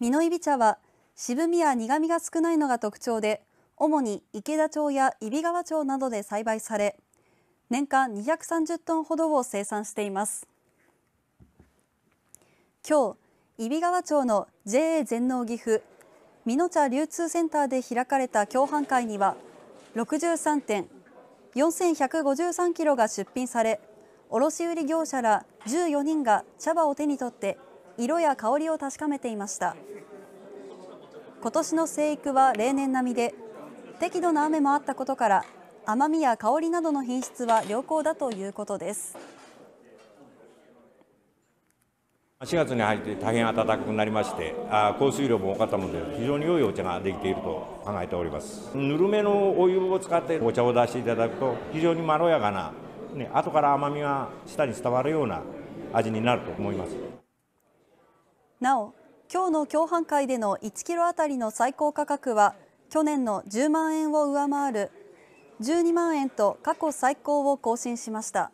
ミノイビ茶は渋みや苦みが少ないのが特徴で主に池田町や揖斐川町などで栽培され年間230トンほどを生産しています今日揖斐川町の JA 全農岐阜ミノ茶流通センターで開かれた共販会には63点4153キロが出品され卸売業者ら14人が茶葉を手に取って色や香りを確かめていました今年の生育は例年並みで適度な雨もあったことから甘みや香りなどの品質は良好だということです4月に入って大変暖かくなりまして降水量も多かったので非常に良いお茶ができていると考えておりますぬるめのお湯を使ってお茶を出していただくと非常にまろやかな、ね、後から甘みが舌に伝わるような味になると思いますなお、今日の共犯会での1キロ当たりの最高価格は去年の10万円を上回る12万円と過去最高を更新しました。